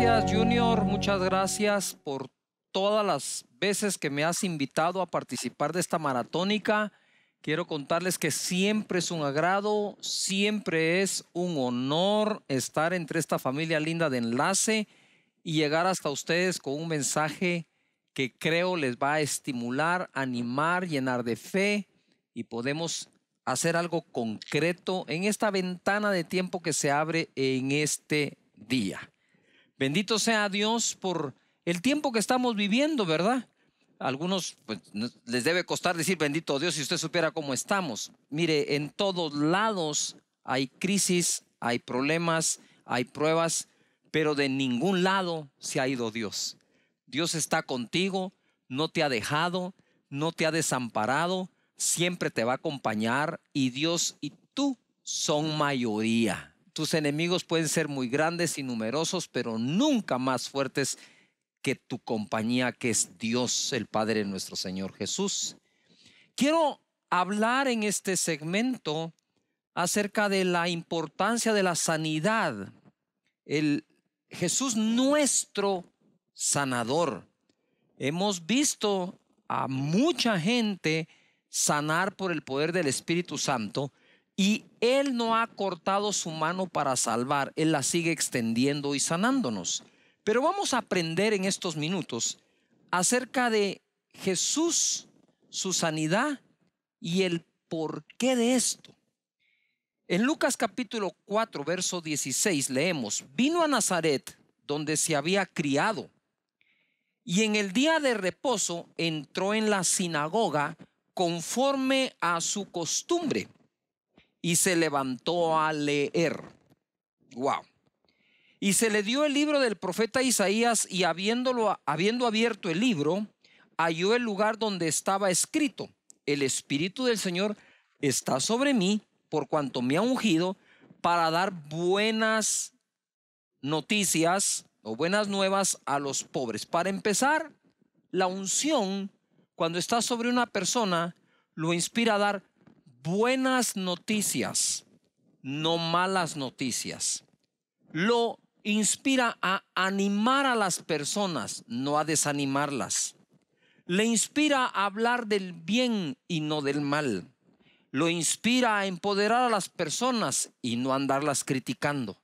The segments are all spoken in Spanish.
gracias, Junior. Muchas gracias por todas las veces que me has invitado a participar de esta maratónica. Quiero contarles que siempre es un agrado, siempre es un honor estar entre esta familia linda de enlace y llegar hasta ustedes con un mensaje que creo les va a estimular, animar, llenar de fe y podemos hacer algo concreto en esta ventana de tiempo que se abre en este día. Bendito sea Dios por el tiempo que estamos viviendo, ¿verdad? Algunos pues, les debe costar decir bendito Dios si usted supiera cómo estamos. Mire, en todos lados hay crisis, hay problemas, hay pruebas, pero de ningún lado se ha ido Dios. Dios está contigo, no te ha dejado, no te ha desamparado, siempre te va a acompañar y Dios y tú son mayoría. Tus enemigos pueden ser muy grandes y numerosos, pero nunca más fuertes que tu compañía, que es Dios, el Padre nuestro Señor Jesús. Quiero hablar en este segmento acerca de la importancia de la sanidad. El Jesús nuestro sanador. Hemos visto a mucha gente sanar por el poder del Espíritu Santo, y Él no ha cortado su mano para salvar, Él la sigue extendiendo y sanándonos. Pero vamos a aprender en estos minutos acerca de Jesús, su sanidad y el porqué de esto. En Lucas capítulo 4, verso 16 leemos, vino a Nazaret, donde se había criado, y en el día de reposo entró en la sinagoga conforme a su costumbre y se levantó a leer. Wow. Y se le dio el libro del profeta Isaías y habiéndolo, habiendo abierto el libro, halló el lugar donde estaba escrito, el Espíritu del Señor está sobre mí por cuanto me ha ungido para dar buenas noticias o buenas nuevas a los pobres. Para empezar, la unción, cuando está sobre una persona, lo inspira a dar buenas noticias, no malas noticias. Lo inspira a animar a las personas, no a desanimarlas. Le inspira a hablar del bien y no del mal. Lo inspira a empoderar a las personas y no andarlas criticando.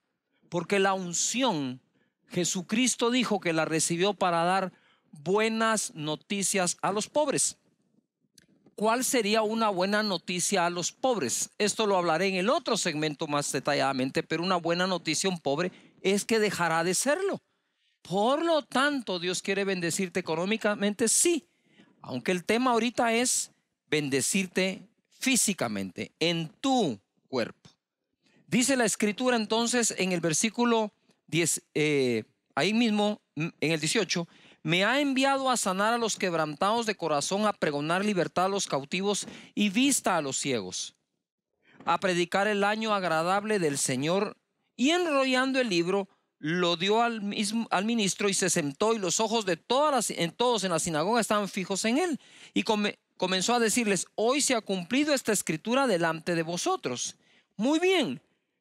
Porque la unción, Jesucristo dijo que la recibió para dar buenas noticias a los pobres cuál sería una buena noticia a los pobres. Esto lo hablaré en el otro segmento más detalladamente, pero una buena noticia a un pobre es que dejará de serlo. Por lo tanto, Dios quiere bendecirte económicamente, sí, aunque el tema ahorita es bendecirte físicamente, en tu cuerpo. Dice la escritura entonces en el versículo 10, eh, ahí mismo, en el 18, me ha enviado a sanar a los quebrantados de corazón, a pregonar libertad a los cautivos y vista a los ciegos, a predicar el año agradable del Señor. Y enrollando el libro, lo dio al, ministro y se sentó y los ojos de todas en todos en la sinagoga estaban fijos en él. Y comenzó a decirles, hoy se ha cumplido esta escritura delante de vosotros. Muy bien,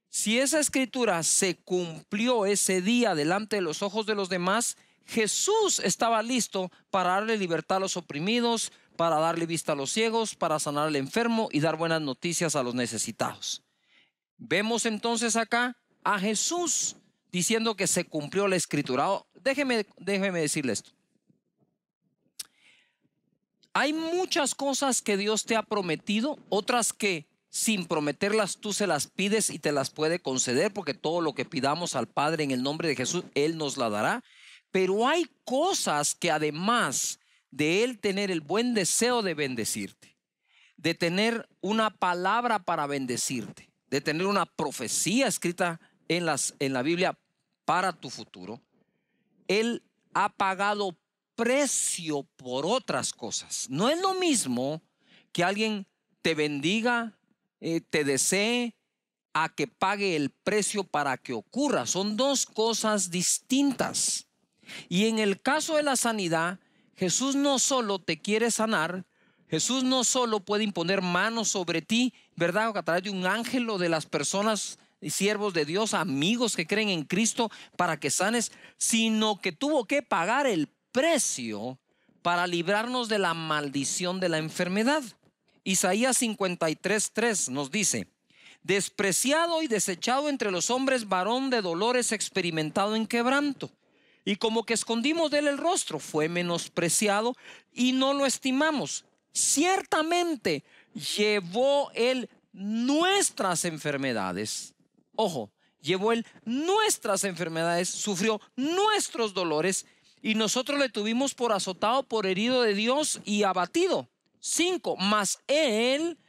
si esa escritura se cumplió ese día delante de los ojos de los demás, Jesús estaba listo para darle libertad a los oprimidos, para darle vista a los ciegos, para sanar al enfermo y dar buenas noticias a los necesitados. Vemos entonces acá a Jesús diciendo que se cumplió la escritura. Oh, déjeme, déjeme decirle esto. Hay muchas cosas que Dios te ha prometido, otras que sin prometerlas tú se las pides y te las puede conceder, porque todo lo que pidamos al Padre en el nombre de Jesús, Él nos la dará. Pero hay cosas que además de Él tener el buen deseo de bendecirte, de tener una palabra para bendecirte, de tener una profecía escrita en, las, en la Biblia para tu futuro, Él ha pagado precio por otras cosas. No es lo mismo que alguien te bendiga, eh, te desee, a que pague el precio para que ocurra. Son dos cosas distintas. Y en el caso de la sanidad, Jesús no solo te quiere sanar, Jesús no solo puede imponer manos sobre ti, ¿verdad? A través de un ángel o de las personas y siervos de Dios, amigos que creen en Cristo para que sanes, sino que tuvo que pagar el precio para librarnos de la maldición de la enfermedad. Isaías 53:3 nos dice, despreciado y desechado entre los hombres, varón de dolores, experimentado en quebranto, y como que escondimos de él el rostro, fue menospreciado y no lo estimamos. Ciertamente llevó él nuestras enfermedades. Ojo, llevó él nuestras enfermedades, sufrió nuestros dolores y nosotros le tuvimos por azotado, por herido de Dios y abatido. Cinco, más él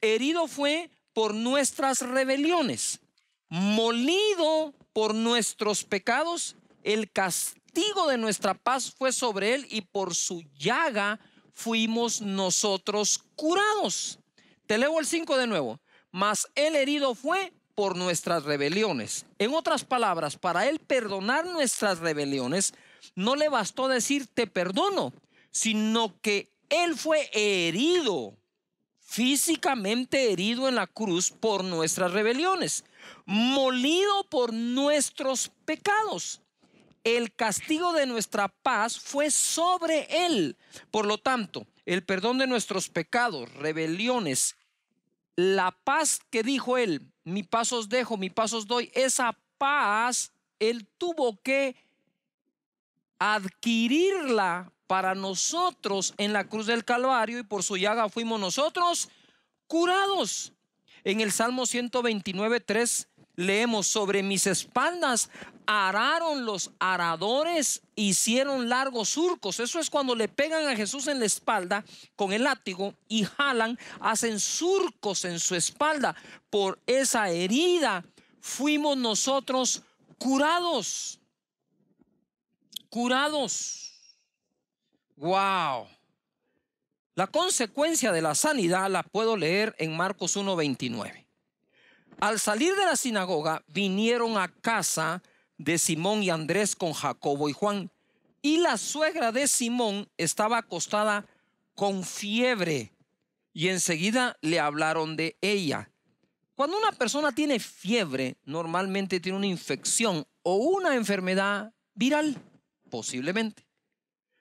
herido fue por nuestras rebeliones, molido por nuestros pecados el castigo de nuestra paz fue sobre él y por su llaga fuimos nosotros curados. Te leo el 5 de nuevo. Mas el herido fue por nuestras rebeliones. En otras palabras, para él perdonar nuestras rebeliones, no le bastó decir te perdono, sino que él fue herido, físicamente herido en la cruz por nuestras rebeliones, molido por nuestros pecados el castigo de nuestra paz fue sobre él. Por lo tanto, el perdón de nuestros pecados, rebeliones, la paz que dijo él, mi paz os dejo, mi paz os doy, esa paz él tuvo que adquirirla para nosotros en la cruz del Calvario y por su llaga fuimos nosotros curados. En el Salmo 129, 3 leemos, sobre mis espaldas araron los aradores, hicieron largos surcos. Eso es cuando le pegan a Jesús en la espalda con el látigo y jalan, hacen surcos en su espalda. Por esa herida fuimos nosotros curados. Curados. Wow. La consecuencia de la sanidad la puedo leer en Marcos 1.29. Al salir de la sinagoga, vinieron a casa de Simón y Andrés con Jacobo y Juan. Y la suegra de Simón estaba acostada con fiebre. Y enseguida le hablaron de ella. Cuando una persona tiene fiebre, normalmente tiene una infección o una enfermedad viral, posiblemente.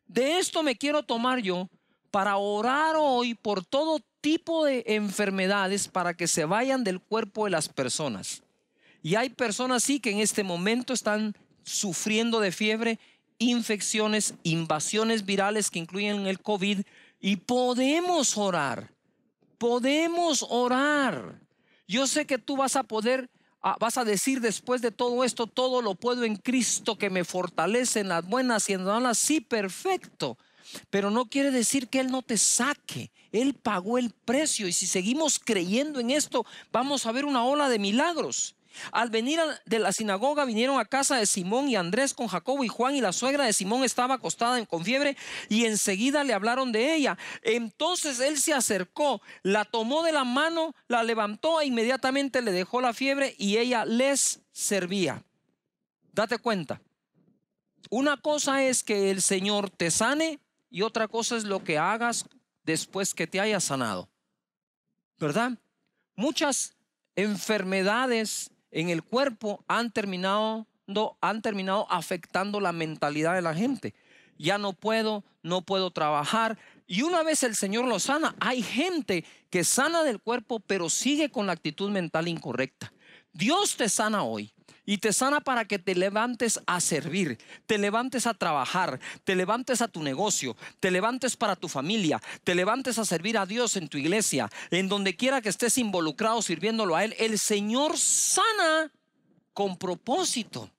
De esto me quiero tomar yo para orar hoy por todo tipo de enfermedades para que se vayan del cuerpo de las personas. Y hay personas sí que en este momento están sufriendo de fiebre, infecciones, invasiones virales que incluyen el COVID y podemos orar. Podemos orar. Yo sé que tú vas a poder ah, vas a decir después de todo esto, todo lo puedo en Cristo que me fortalece en las buenas y en las Sí, perfecto. Pero no quiere decir que Él no te saque. Él pagó el precio y si seguimos creyendo en esto, vamos a ver una ola de milagros. Al venir de la sinagoga vinieron a casa de Simón y Andrés con Jacobo y Juan y la suegra de Simón estaba acostada con fiebre y enseguida le hablaron de ella. Entonces él se acercó, la tomó de la mano, la levantó e inmediatamente le dejó la fiebre y ella les servía. Date cuenta. Una cosa es que el Señor te sane y otra cosa es lo que hagas después que te hayas sanado. ¿Verdad? Muchas enfermedades en el cuerpo han terminado, han terminado afectando la mentalidad de la gente. Ya no puedo, no puedo trabajar, y una vez el Señor lo sana, hay gente que sana del cuerpo, pero sigue con la actitud mental incorrecta. Dios te sana hoy. Y te sana para que te levantes a servir, te levantes a trabajar, te levantes a tu negocio, te levantes para tu familia, te levantes a servir a Dios en tu iglesia, en donde quiera que estés involucrado sirviéndolo a Él. El Señor sana con propósito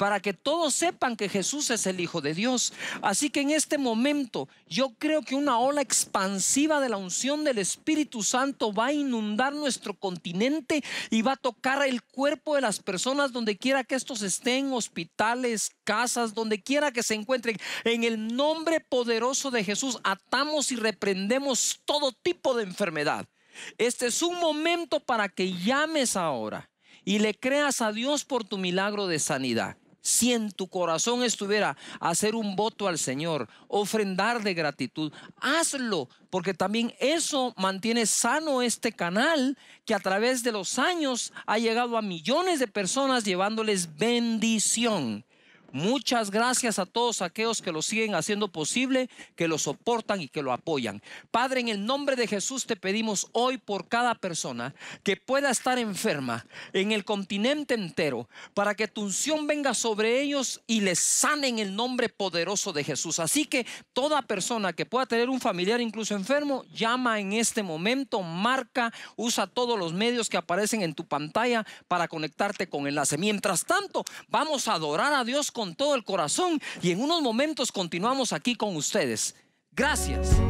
para que todos sepan que Jesús es el Hijo de Dios. Así que en este momento yo creo que una ola expansiva de la unción del Espíritu Santo va a inundar nuestro continente y va a tocar el cuerpo de las personas donde quiera que estos estén, hospitales, casas, donde quiera que se encuentren. En el nombre poderoso de Jesús atamos y reprendemos todo tipo de enfermedad. Este es un momento para que llames ahora y le creas a Dios por tu milagro de sanidad si en tu corazón estuviera hacer un voto al Señor, ofrendar de gratitud, hazlo, porque también eso mantiene sano este canal que a través de los años ha llegado a millones de personas llevándoles bendición. Muchas gracias a todos aquellos que lo siguen haciendo posible, que lo soportan y que lo apoyan. Padre, en el nombre de Jesús te pedimos hoy por cada persona que pueda estar enferma en el continente entero, para que tu unción venga sobre ellos y les sane en el nombre poderoso de Jesús. Así que toda persona que pueda tener un familiar incluso enfermo, llama en este momento, marca, usa todos los medios que aparecen en tu pantalla para conectarte con enlace. Mientras tanto, vamos a adorar a Dios con todo el corazón y en unos momentos continuamos aquí con ustedes. Gracias.